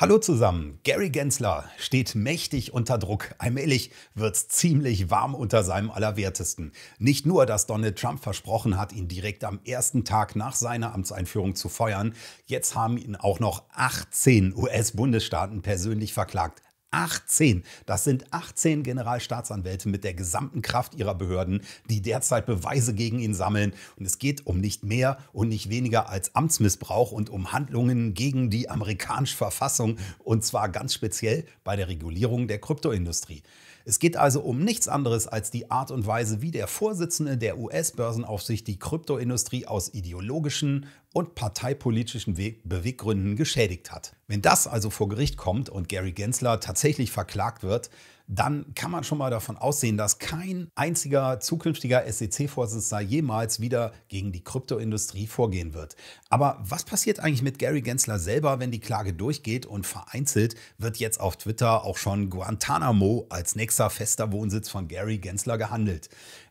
Hallo zusammen, Gary Gensler steht mächtig unter Druck. Allmählich wird's ziemlich warm unter seinem Allerwertesten. Nicht nur, dass Donald Trump versprochen hat, ihn direkt am ersten Tag nach seiner Amtseinführung zu feuern, jetzt haben ihn auch noch 18 US-Bundesstaaten persönlich verklagt. 18. Das sind 18 Generalstaatsanwälte mit der gesamten Kraft ihrer Behörden, die derzeit Beweise gegen ihn sammeln. Und es geht um nicht mehr und nicht weniger als Amtsmissbrauch und um Handlungen gegen die amerikanische Verfassung. Und zwar ganz speziell bei der Regulierung der Kryptoindustrie. Es geht also um nichts anderes als die Art und Weise, wie der Vorsitzende der US-Börsenaufsicht die Kryptoindustrie aus ideologischen und parteipolitischen Beweggründen geschädigt hat. Wenn das also vor Gericht kommt und Gary Gensler tatsächlich verklagt wird, dann kann man schon mal davon aussehen, dass kein einziger zukünftiger SEC-Vorsitzender jemals wieder gegen die Kryptoindustrie vorgehen wird. Aber was passiert eigentlich mit Gary Gensler selber, wenn die Klage durchgeht und vereinzelt wird jetzt auf Twitter auch schon Guantanamo als nächster fester Wohnsitz von Gary Gensler gehandelt?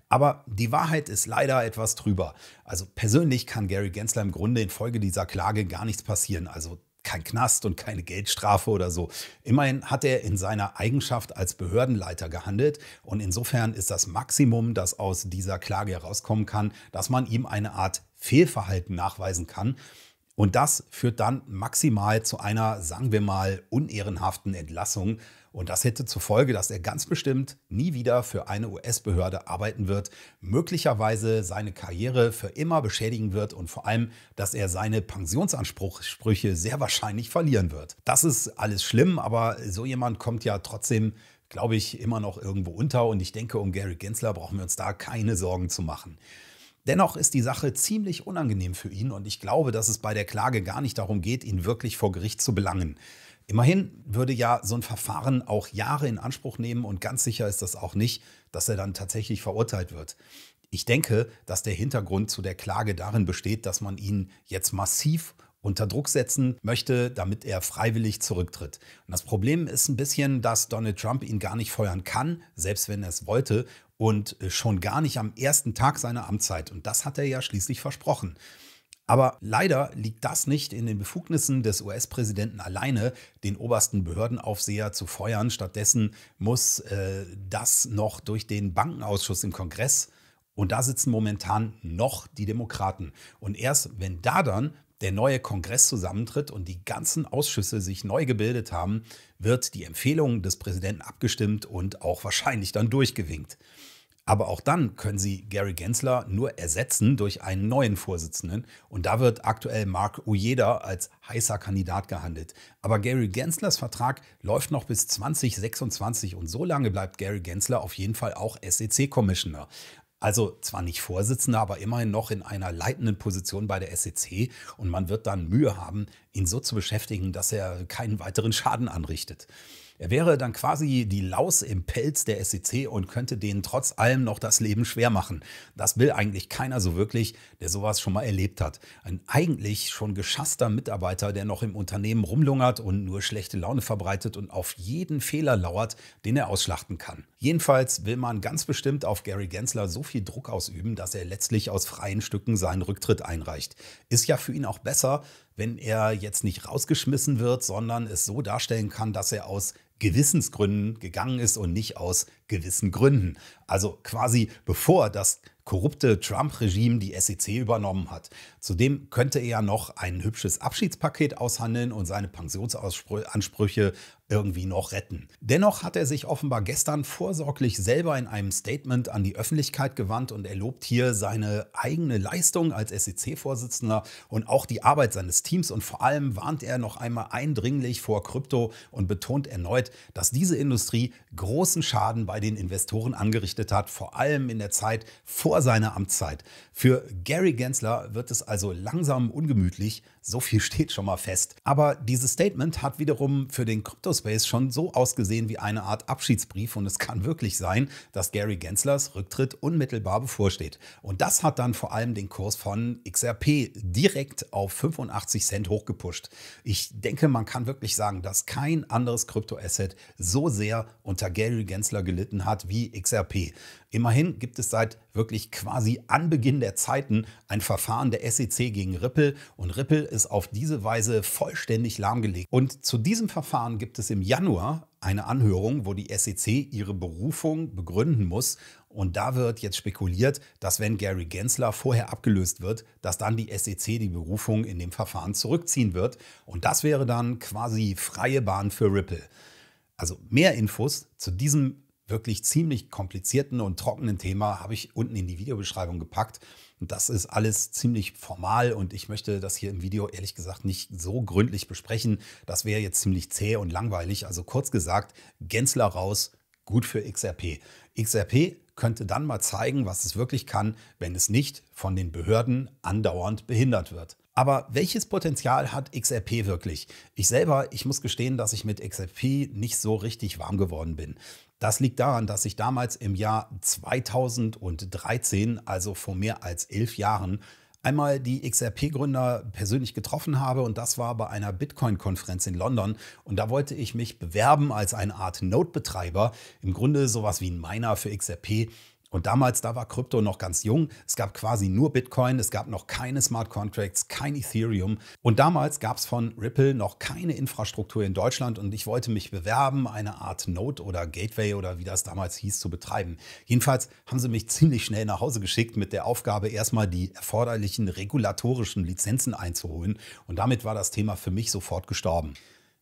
Aber die Wahrheit ist leider etwas trüber. Also persönlich kann Gary Gensler im Grunde infolge dieser Klage gar nichts passieren. Also kein Knast und keine Geldstrafe oder so. Immerhin hat er in seiner Eigenschaft als Behördenleiter gehandelt und insofern ist das Maximum, das aus dieser Klage herauskommen kann, dass man ihm eine Art Fehlverhalten nachweisen kann. Und das führt dann maximal zu einer, sagen wir mal, unehrenhaften Entlassung. Und das hätte zur Folge, dass er ganz bestimmt nie wieder für eine US-Behörde arbeiten wird, möglicherweise seine Karriere für immer beschädigen wird und vor allem, dass er seine Pensionsansprüche sehr wahrscheinlich verlieren wird. Das ist alles schlimm, aber so jemand kommt ja trotzdem glaube ich, immer noch irgendwo unter. Und ich denke, um Gary Gensler brauchen wir uns da keine Sorgen zu machen. Dennoch ist die Sache ziemlich unangenehm für ihn und ich glaube, dass es bei der Klage gar nicht darum geht, ihn wirklich vor Gericht zu belangen. Immerhin würde ja so ein Verfahren auch Jahre in Anspruch nehmen und ganz sicher ist das auch nicht, dass er dann tatsächlich verurteilt wird. Ich denke, dass der Hintergrund zu der Klage darin besteht, dass man ihn jetzt massiv unter Druck setzen möchte, damit er freiwillig zurücktritt. Und das Problem ist ein bisschen, dass Donald Trump ihn gar nicht feuern kann, selbst wenn er es wollte und äh, schon gar nicht am ersten Tag seiner Amtszeit. Und das hat er ja schließlich versprochen. Aber leider liegt das nicht in den Befugnissen des US-Präsidenten alleine, den obersten Behördenaufseher zu feuern. Stattdessen muss äh, das noch durch den Bankenausschuss im Kongress und da sitzen momentan noch die Demokraten. Und erst wenn da dann der neue Kongress zusammentritt und die ganzen Ausschüsse sich neu gebildet haben, wird die Empfehlung des Präsidenten abgestimmt und auch wahrscheinlich dann durchgewinkt. Aber auch dann können sie Gary Gensler nur ersetzen durch einen neuen Vorsitzenden. Und da wird aktuell Mark Ujeda als heißer Kandidat gehandelt. Aber Gary Genslers Vertrag läuft noch bis 2026 und so lange bleibt Gary Gensler auf jeden Fall auch SEC-Commissioner. Also zwar nicht Vorsitzender, aber immerhin noch in einer leitenden Position bei der SEC. Und man wird dann Mühe haben, ihn so zu beschäftigen, dass er keinen weiteren Schaden anrichtet. Er wäre dann quasi die Laus im Pelz der SEC und könnte denen trotz allem noch das Leben schwer machen. Das will eigentlich keiner so wirklich, der sowas schon mal erlebt hat. Ein eigentlich schon geschasster Mitarbeiter, der noch im Unternehmen rumlungert und nur schlechte Laune verbreitet und auf jeden Fehler lauert, den er ausschlachten kann. Jedenfalls will man ganz bestimmt auf Gary Gensler so viel Druck ausüben, dass er letztlich aus freien Stücken seinen Rücktritt einreicht. Ist ja für ihn auch besser, wenn er jetzt nicht rausgeschmissen wird, sondern es so darstellen kann, dass er aus Gewissensgründen gegangen ist und nicht aus gewissen Gründen. Also quasi bevor das korrupte Trump-Regime die SEC übernommen hat. Zudem könnte er noch ein hübsches Abschiedspaket aushandeln und seine Pensionsansprüche irgendwie noch retten. Dennoch hat er sich offenbar gestern vorsorglich selber in einem Statement an die Öffentlichkeit gewandt und er lobt hier seine eigene Leistung als SEC-Vorsitzender und auch die Arbeit seines Teams und vor allem warnt er noch einmal eindringlich vor Krypto und betont erneut, dass diese Industrie großen Schaden bei den Investoren angerichtet hat, vor allem in der Zeit vor vor seiner Amtszeit. Für Gary Gensler wird es also langsam ungemütlich, so viel steht schon mal fest. Aber dieses Statement hat wiederum für den Cryptospace schon so ausgesehen wie eine Art Abschiedsbrief und es kann wirklich sein, dass Gary Genslers Rücktritt unmittelbar bevorsteht. Und das hat dann vor allem den Kurs von XRP direkt auf 85 Cent hochgepusht. Ich denke, man kann wirklich sagen, dass kein anderes Kryptoasset so sehr unter Gary Gensler gelitten hat wie XRP. Immerhin gibt es seit wirklich quasi an Beginn der Zeiten ein Verfahren der SEC gegen Ripple und Ripple ist auf diese Weise vollständig lahmgelegt. Und zu diesem Verfahren gibt es im Januar eine Anhörung, wo die SEC ihre Berufung begründen muss. Und da wird jetzt spekuliert, dass wenn Gary Gensler vorher abgelöst wird, dass dann die SEC die Berufung in dem Verfahren zurückziehen wird. Und das wäre dann quasi freie Bahn für Ripple. Also mehr Infos zu diesem wirklich ziemlich komplizierten und trockenen Thema habe ich unten in die Videobeschreibung gepackt. das ist alles ziemlich formal und ich möchte das hier im Video ehrlich gesagt nicht so gründlich besprechen. Das wäre jetzt ziemlich zäh und langweilig. Also kurz gesagt, Gänzler raus, gut für XRP. XRP könnte dann mal zeigen, was es wirklich kann, wenn es nicht von den Behörden andauernd behindert wird. Aber welches Potenzial hat XRP wirklich? Ich selber, ich muss gestehen, dass ich mit XRP nicht so richtig warm geworden bin. Das liegt daran, dass ich damals im Jahr 2013, also vor mehr als elf Jahren, einmal die XRP-Gründer persönlich getroffen habe und das war bei einer Bitcoin-Konferenz in London und da wollte ich mich bewerben als eine Art Node-Betreiber, im Grunde sowas wie ein Miner für XRP und damals, da war Krypto noch ganz jung. Es gab quasi nur Bitcoin, es gab noch keine Smart Contracts, kein Ethereum. Und damals gab es von Ripple noch keine Infrastruktur in Deutschland und ich wollte mich bewerben, eine Art Node oder Gateway oder wie das damals hieß, zu betreiben. Jedenfalls haben sie mich ziemlich schnell nach Hause geschickt mit der Aufgabe, erstmal die erforderlichen regulatorischen Lizenzen einzuholen. Und damit war das Thema für mich sofort gestorben.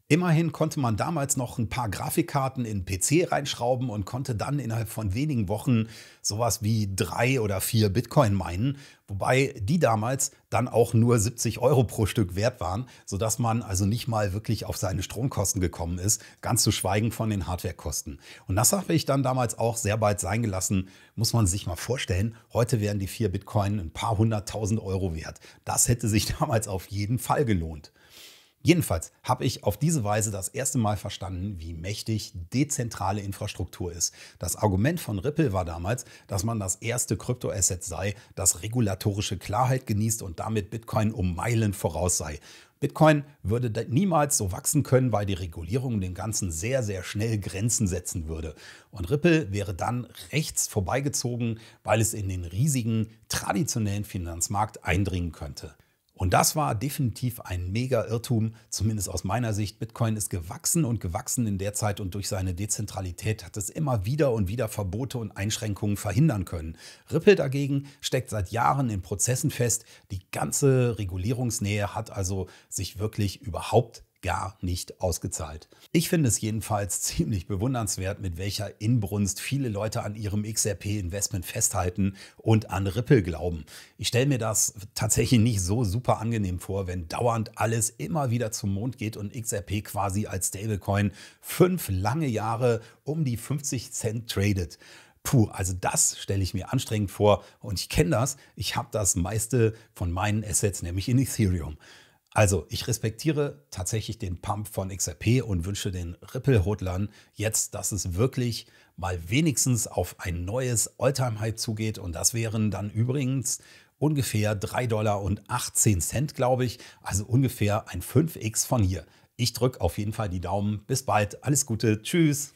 Immerhin konnte man damals noch ein paar Grafikkarten in PC reinschrauben und konnte dann innerhalb von wenigen Wochen sowas wie drei oder vier Bitcoin meinen, wobei die damals dann auch nur 70 Euro pro Stück wert waren, sodass man also nicht mal wirklich auf seine Stromkosten gekommen ist, ganz zu schweigen von den Hardwarekosten. Und das habe ich dann damals auch sehr bald sein gelassen, muss man sich mal vorstellen. Heute wären die vier Bitcoin ein paar hunderttausend Euro wert. Das hätte sich damals auf jeden Fall gelohnt. Jedenfalls habe ich auf diese Weise das erste Mal verstanden, wie mächtig dezentrale Infrastruktur ist. Das Argument von Ripple war damals, dass man das erste Kryptoasset sei, das regulatorische Klarheit genießt und damit Bitcoin um Meilen voraus sei. Bitcoin würde niemals so wachsen können, weil die Regulierung dem Ganzen sehr, sehr schnell Grenzen setzen würde. Und Ripple wäre dann rechts vorbeigezogen, weil es in den riesigen traditionellen Finanzmarkt eindringen könnte. Und das war definitiv ein mega Irrtum, zumindest aus meiner Sicht. Bitcoin ist gewachsen und gewachsen in der Zeit und durch seine Dezentralität hat es immer wieder und wieder Verbote und Einschränkungen verhindern können. Ripple dagegen steckt seit Jahren in Prozessen fest. Die ganze Regulierungsnähe hat also sich wirklich überhaupt gar nicht ausgezahlt. Ich finde es jedenfalls ziemlich bewundernswert, mit welcher Inbrunst viele Leute an ihrem XRP-Investment festhalten und an Ripple glauben. Ich stelle mir das tatsächlich nicht so super angenehm vor, wenn dauernd alles immer wieder zum Mond geht und XRP quasi als Stablecoin fünf lange Jahre um die 50 Cent tradet. Puh, also das stelle ich mir anstrengend vor und ich kenne das. Ich habe das meiste von meinen Assets nämlich in Ethereum. Also, ich respektiere tatsächlich den Pump von XRP und wünsche den Ripple-Hodlern jetzt, dass es wirklich mal wenigstens auf ein neues Alltime-High zugeht. Und das wären dann übrigens ungefähr 3,18 Dollar glaube ich. Also ungefähr ein 5x von hier. Ich drücke auf jeden Fall die Daumen. Bis bald. Alles Gute. Tschüss.